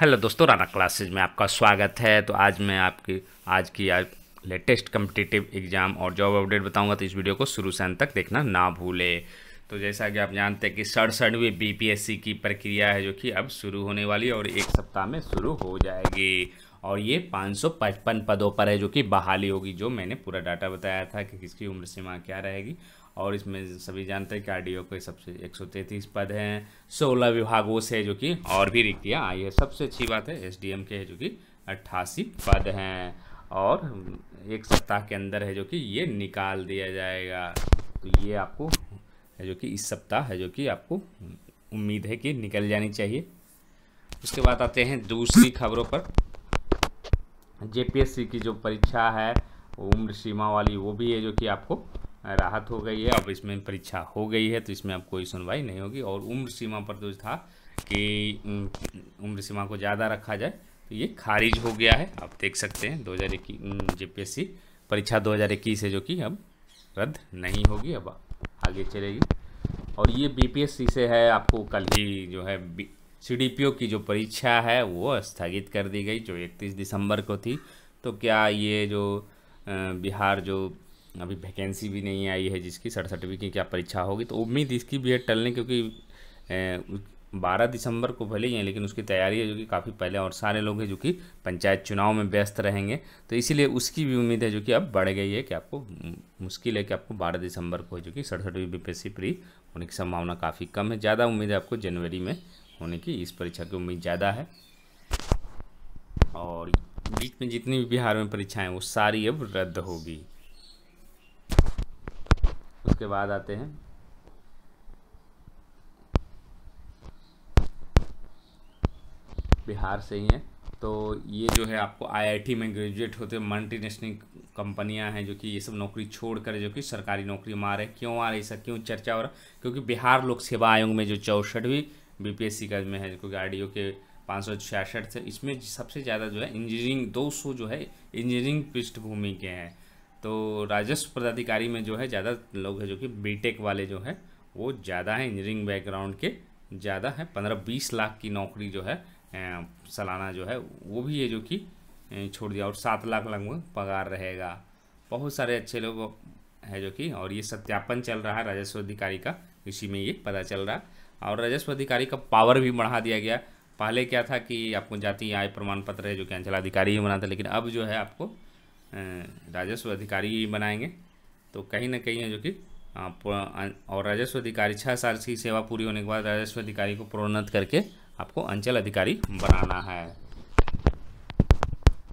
hello दोस्तों Rana classes में आपका स्वागत है तो आज मैं आपकी आज की आज लेटेस्ट कम्पिटिटिव एग्ज़ाम और जॉब अपडेट बताऊंगा तो इस वीडियो को शुरू से अंत तक देखना ना भूले तो जैसा कि आप जानते हैं कि सड़सठवीं बीपीएससी की प्रक्रिया है जो कि अब शुरू होने वाली है और एक सप्ताह में शुरू हो जाएगी और ये पाँच पदों पर है जो कि बहाली होगी जो मैंने पूरा डाटा बताया था कि किसकी उम्र सीमा क्या रहेगी और इसमें सभी जानते हैं कि आर के सबसे एक पद हैं सोलह विभागों से जो कि और भी रिक्तियाँ हाँ, आई है सबसे अच्छी बात है एस के है जो कि अट्ठासी पद हैं और एक सप्ताह के अंदर है जो कि ये निकाल दिया जाएगा तो ये आपको है जो कि इस सप्ताह है जो कि आपको उम्मीद है कि निकल जानी चाहिए उसके बाद आते हैं दूसरी खबरों पर जेपीएससी की जो परीक्षा है उम्र सीमा वाली वो भी है जो कि आपको राहत हो गई है अब इसमें परीक्षा हो गई है तो इसमें अब कोई सुनवाई नहीं होगी और उम्र सीमा पर जो था कि उम्र सीमा को ज़्यादा रखा जाए तो ये खारिज हो गया है आप देख सकते हैं दो हज़ार इक्कीस जेपीएससी परीक्षा इक्कीस है जो कि अब रद्द नहीं होगी अब आगे चलेगी और ये बीपीएससी से है आपको कल ही जो है सीडीपीओ की जो परीक्षा है वो स्थगित कर दी गई जो इकतीस दिसंबर को थी तो क्या ये जो बिहार जो अभी वैकेंसी भी नहीं आई है जिसकी सड़सठवीं की क्या परीक्षा होगी तो उम्मीद इसकी भी है टलने क्योंकि बारह दिसंबर को भले ही है लेकिन उसकी तैयारी है जो कि काफ़ी पहले और सारे लोग हैं जो कि पंचायत चुनाव में व्यस्त रहेंगे तो इसीलिए उसकी भी उम्मीद है जो कि अब बढ़ गई है कि आपको मुश्किल है कि आपको बारह दिसंबर को जो कि सड़सठवीं बीपीएससी प्री होने की संभावना काफ़ी कम है ज़्यादा उम्मीद है आपको जनवरी में होने की इस परीक्षा की उम्मीद ज़्यादा है और बीच में जितनी भी बिहार में परीक्षाएँ वो सारी अब रद्द होगी उसके बाद आते हैं बिहार से ही हैं तो ये जो है आपको आईआईटी में ग्रेजुएट होते मल्टी नेशनल कंपनियाँ हैं जो कि ये सब नौकरी छोड़ कर जो कि सरकारी नौकरी में आ रहे क्यों आ रही सर क्यों चर्चा हो रहा क्योंकि बिहार लोक सेवा आयोग में जो चौसठवीं बीपीएससी का में है क्योंकि आर के पाँच सौ छियासठ थे इसमें सबसे ज़्यादा जो है इंजीनियरिंग 200 जो है इंजीनियरिंग पृष्ठभूमि के हैं तो राजस्व पदाधिकारी में जो है ज़्यादा लोग हैं जो कि बीटेक वाले जो है वो ज़्यादा है इंजीनियरिंग बैकग्राउंड के ज़्यादा है पंद्रह बीस लाख की नौकरी जो है सालाना जो है वो भी ये जो कि छोड़ दिया और सात लाख लगभग पगार रहेगा बहुत सारे अच्छे लोग है जो कि और ये सत्यापन चल रहा है राजस्व अधिकारी का इसी में ये पता चल रहा और राजस्व अधिकारी का पावर भी बढ़ा दिया गया पहले क्या था कि आपको जाति आय प्रमाण पत्र है जो कि अंचलाधिकारी ही बनाता लेकिन अब जो है आपको राजस्व अधिकारी बनाएंगे तो कहीं ना कहीं है जो कि आप और राजस्व अधिकारी छः साल की सेवा पूरी होने के बाद राजस्व अधिकारी को प्रोन्नत करके आपको अंचल अधिकारी बनाना है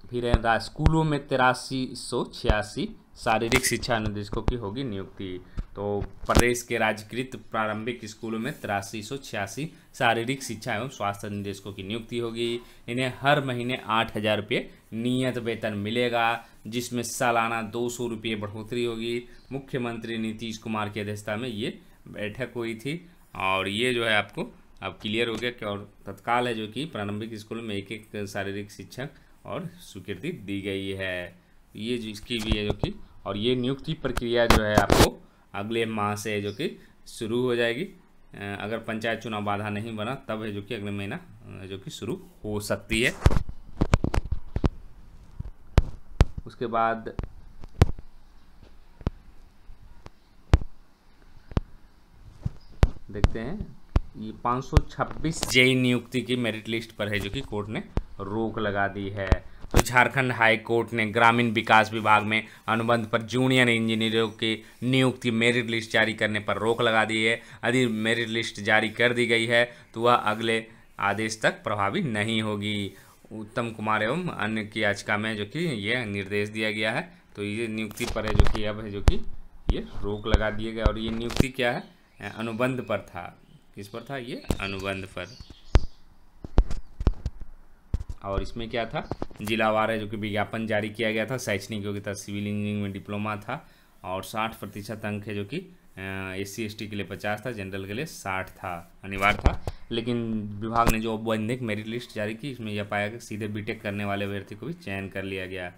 फिर है स्कूलों में तिरासी सौ छियासी शारीरिक शिक्षा निदेशकों की होगी नियुक्ति तो प्रदेश के राजकृत प्रारंभिक स्कूलों में तिरासी सौ छियासी शारीरिक शिक्षा एवं स्वास्थ्य निदेशकों की नियुक्ति होगी इन्हें हर महीने आठ हज़ार रुपये नियत वेतन मिलेगा जिसमें सालाना दो सौ रुपये बढ़ोतरी होगी मुख्यमंत्री नीतीश कुमार की अध्यक्षता में ये बैठक हुई थी और ये जो है आपको अब क्लियर हो गया कि और तत्काल है जो कि प्रारंभिक स्कूल में एक एक शारीरिक शिक्षक और स्वीकृति दी गई है ये जो इसकी भी है जो कि और ये नियुक्ति प्रक्रिया जो है आपको अगले माह से जो कि शुरू हो जाएगी अगर पंचायत चुनाव बाधा नहीं बना तब है जो कि अगले महीना जो कि शुरू हो सकती है उसके बाद देखते हैं ये 526 जेई नियुक्ति की मेरिट लिस्ट पर है जो कि कोर्ट ने रोक लगा दी है तो झारखंड हाई कोर्ट ने ग्रामीण विकास विभाग में अनुबंध पर जूनियर इंजीनियरों की नियुक्ति मेरिट लिस्ट जारी करने पर रोक लगा दी है यदि मेरिट लिस्ट जारी कर दी गई है तो वह अगले आदेश तक प्रभावी नहीं होगी उत्तम कुमार एवं अन्य की याचिका में जो कि ये निर्देश दिया गया है तो ये नियुक्ति पर है जो कि अब है जो कि ये रोक लगा दिया गया और ये नियुक्ति क्या है अनुबंध पर था किस पर था ये अनुबंध पर और इसमें क्या था जिलावार है जो कि विज्ञापन जारी किया गया था शैक्षणिक योग्यता सिविल इंजीनियरिंग में डिप्लोमा था और साठ प्रतिशत अंक है जो कि एस सी के लिए पचास था जनरल के लिए साठ था अनिवार्य था लेकिन विभाग ने जो औपबंधिक मेरिट लिस्ट जारी की इसमें यह पाया कि सीधे बीटेक करने वाले अभ्यर्थी को भी चयन कर लिया गया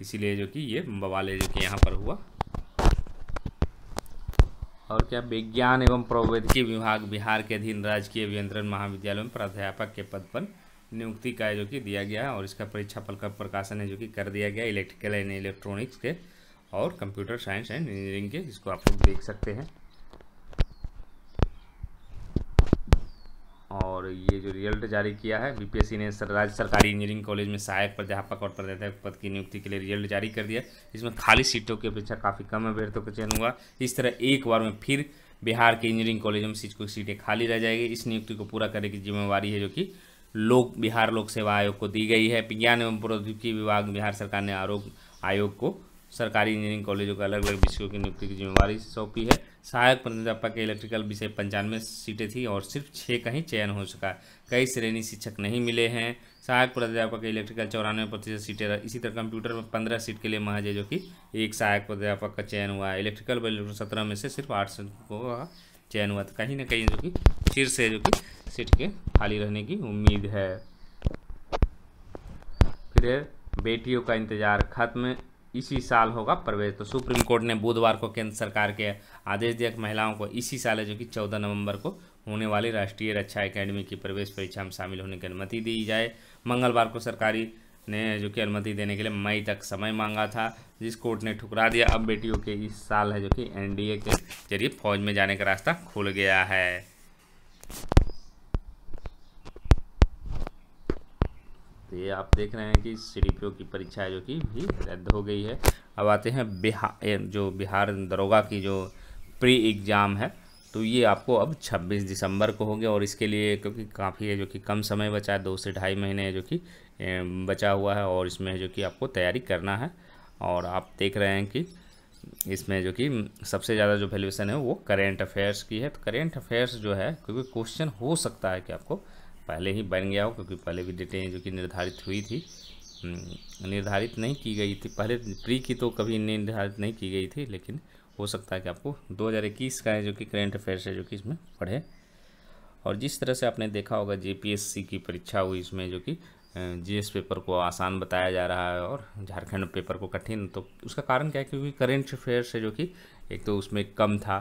इसीलिए जो कि ये बवाल जो कि यहाँ पर हुआ और क्या विज्ञान एवं प्रौद्योगिकी विभाग बिहार के अधीन राजकीय अभियंत्रण महाविद्यालय में प्राध्यापक के पद पर नियुक्ति का जो कि दिया गया और इसका परीक्षा फल का प्रकाशन है जो कि कर दिया गया इलेक्ट्रिकल एंड इलेक्ट्रॉनिक्स के और कंप्यूटर साइंस एंड इंजीनियरिंग के जिसको आप लोग देख सकते हैं और ये जो रिजल्ट जारी किया है बीपीएससी ने राज्य सरकारी इंजीनियरिंग कॉलेज में सहायक प्राध्यापक और प्राध्यापक पद की नियुक्ति के लिए रिजल्ट जारी कर दिया इसमें खाली सीटों की अपेक्षा काफ़ी कम अभ्यर्थियों का चयन हुआ इस तरह एक बार में फिर बिहार के इंजीनियरिंग कॉलेज में सीट को सीटें खाली रह जाएगी इस नियुक्ति को पूरा करने की जिम्मेवारी है जो कि लोक बिहार लोक सेवा आयोग को दी गई है विज्ञान एवं प्रौद्योगिकी विभाग बिहार सरकार ने आरोप आयोग को सरकारी इंजीनियरिंग कॉलेजों का अलग अलग विषयों की नियुक्ति की जिम्मेवारी सौंपी है सहायक प्राध्यापक के इलेक्ट्रिकल विषय पंचानवे सीटें थी और सिर्फ छः का ही चयन हो सका कई श्रेणी शिक्षक नहीं मिले हैं सहायक प्राध्यापक के इलेक्ट्रिकल चौरानवे प्रतिशत सीटें इसी तरह कंप्यूटर में पंद्रह सीट के लिए महज है जो कि एक सहायक प्राध्यापक का चयन हुआ है इलेक्ट्रिकल व सत्रह में से सिर्फ आठ का चयन हुआ था कहीं ना कहीं जो कि शीर्ष है जो कि सीट के खाली रहने की उम्मीद है फिर बेटियों का इंतजार खत्म इसी साल होगा प्रवेश तो सुप्रीम कोर्ट ने बुधवार को केंद्र सरकार के आदेश दिया कि महिलाओं को इसी साल है जो कि चौदह नवंबर को होने वाली राष्ट्रीय रक्षा एकेडमी की प्रवेश परीक्षा में शामिल होने की अनुमति दी जाए मंगलवार को सरकारी ने जो कि अनुमति देने के लिए मई तक समय मांगा था जिस कोर्ट ने ठुकरा दिया अब बेटियों के इस साल है जो कि एनडीए के जरिए फौज में जाने का रास्ता खुल गया है तो ये आप देख रहे हैं कि सी की परीक्षा है जो कि भी रद्द हो गई है अब आते हैं बिहार जो बिहार दरोगा की जो प्री एग्ज़ाम है तो ये आपको अब 26 दिसंबर को होगी और इसके लिए क्योंकि काफ़ी है जो कि कम समय बचा है दो से ढाई महीने जो कि बचा हुआ है और इसमें जो कि आपको तैयारी करना है और आप देख रहे हैं कि इसमें जो कि सबसे ज़्यादा जो वैल्यूशन है वो करेंट अफेयर्स की है तो करेंट अफेयर्स जो है क्योंकि क्वेश्चन हो सकता है कि आपको पहले ही बन गया हो क्योंकि पहले भी डेटें जो कि निर्धारित हुई थी हम्म, निर्धारित नहीं की गई थी पहले प्री की तो कभी निर्धारित नहीं की गई थी लेकिन हो सकता है कि आपको 2021 का है जो कि करेंट अफेयर्स है जो कि इसमें पढ़े और जिस तरह से आपने देखा होगा जेपीएससी की परीक्षा हुई इसमें जो कि जीएस पेपर को आसान बताया जा रहा है और झारखंड पेपर को कठिन तो उसका कारण क्या है क्योंकि करेंट अफेयर्स है जो कि एक तो उसमें कम था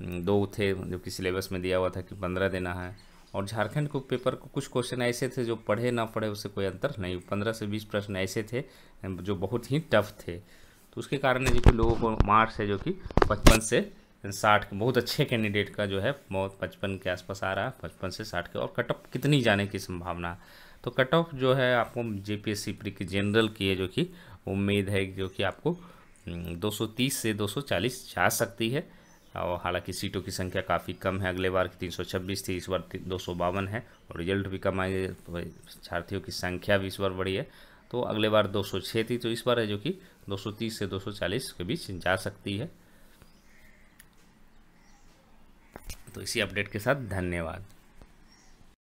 हम्म, दो थे जो कि सिलेबस में दिया हुआ था कि पंद्रह देना है और झारखंड को पेपर को कुछ क्वेश्चन ऐसे थे जो पढ़े ना पढ़े उससे कोई अंतर नहीं पंद्रह से बीस प्रश्न ऐसे थे जो बहुत ही टफ थे तो उसके कारण है जो कि लोगों को मार्क्स है जो कि पचपन से साठ बहुत अच्छे कैंडिडेट का जो है बहुत पचपन के आसपास आ रहा है पचपन से साठ के और कट ऑफ कितनी जाने की संभावना तो कट ऑफ जो है आपको J P S C pre की जनरल की है जो कि उम्मीद है जो कि आपको तीस से चालीस जा सकती है और हालांकि सीटों की संख्या काफ़ी कम है अगले बार की 326 थी इस बार दो है और रिजल्ट भी कम आए तो छात्रियों की संख्या भी इस बार बढ़ी है तो अगले बार 206 थी तो इस बार है जो कि 230 से 240 के बीच जा सकती है तो इसी अपडेट के साथ धन्यवाद